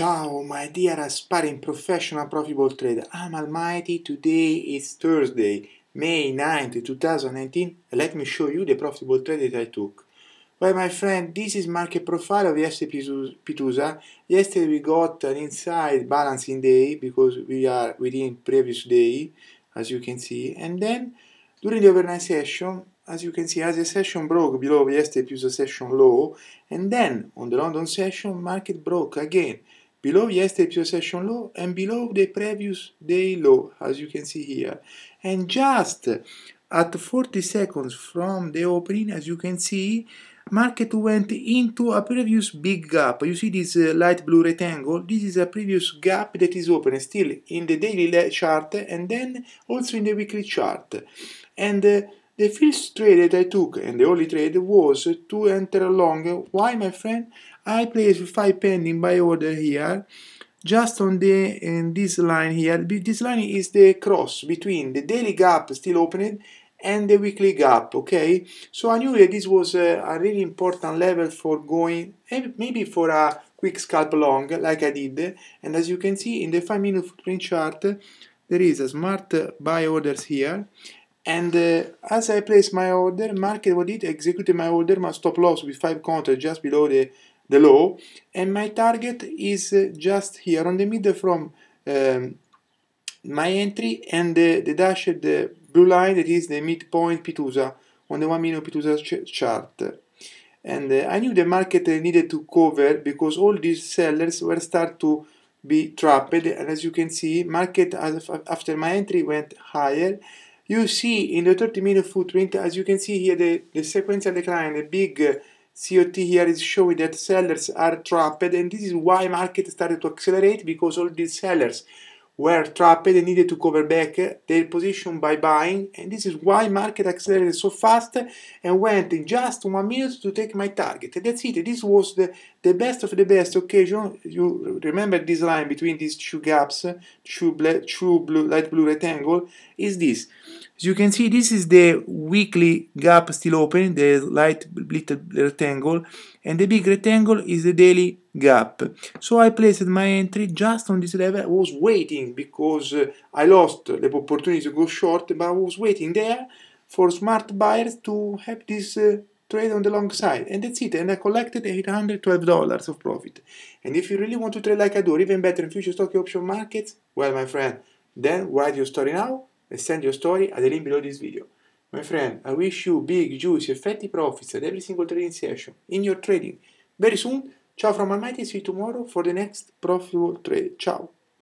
Ciao, my dear aspiring professional profitable trader. I'm almighty. Today is Thursday, May 9th, 2019. Let me show you the profitable trade that I took. Well, my friend, this is market profile of yesterday Pitusa. Yesterday we got an inside balancing day because we are within previous day, as you can see. And then during the overnight session, as you can see, as the session broke below yesterday Pitusa session low, and then on the London session, market broke again. Below yesterday's session law and below the previous day law, as you can see here. And just at 40 seconds from the opening, as you can see, market went into a previous big gap. You see this uh, light blue rectangle? This is a previous gap that is open still in the daily chart and then also in the weekly chart. And uh, the first trade that I took, and the only trade, was to enter long. Why, my friend? I placed 5 pending by order here, just on the in this line here. This line is the cross between the daily gap still opened and the weekly gap, okay? So I knew that this was a, a really important level for going, maybe for a quick scalp long, like I did. And as you can see in the 5 minute print chart, there is a smart uh, buy orders here and uh, as I place my order, market what it executed my order, my stop loss with five contracts just below the, the low. And my target is uh, just here on the middle from um, my entry and the, the dashed the blue line that is the midpoint Pitusa on the one minute Pitusa ch chart. And uh, I knew the market needed to cover because all these sellers were start to be trapped. And as you can see, market after my entry went higher you see in the 30 minute footprint, as you can see here, the, the sequential decline, the big uh, COT here is showing that sellers are trapped and this is why market started to accelerate because all these sellers were trapped and needed to cover back their position by buying and this is why market accelerated so fast and went in just one minute to take my target and that's it this was the, the best of the best occasion you remember this line between these two gaps two, black, two blue, light blue rectangle is this as you can see, this is the weekly gap still open, the light little rectangle, and the big rectangle is the daily gap. So I placed my entry just on this level. I was waiting because uh, I lost the opportunity to go short, but I was waiting there for smart buyers to have this uh, trade on the long side. And that's it. And I collected $812 of profit. And if you really want to trade like I do, even better in future stock option markets, well, my friend, then write your story now send your story at the link below this video. My friend, I wish you big, juicy, effective profits at every single trading session, in your trading. Very soon, ciao from Almighty, see you tomorrow for the next profitable trade. Ciao!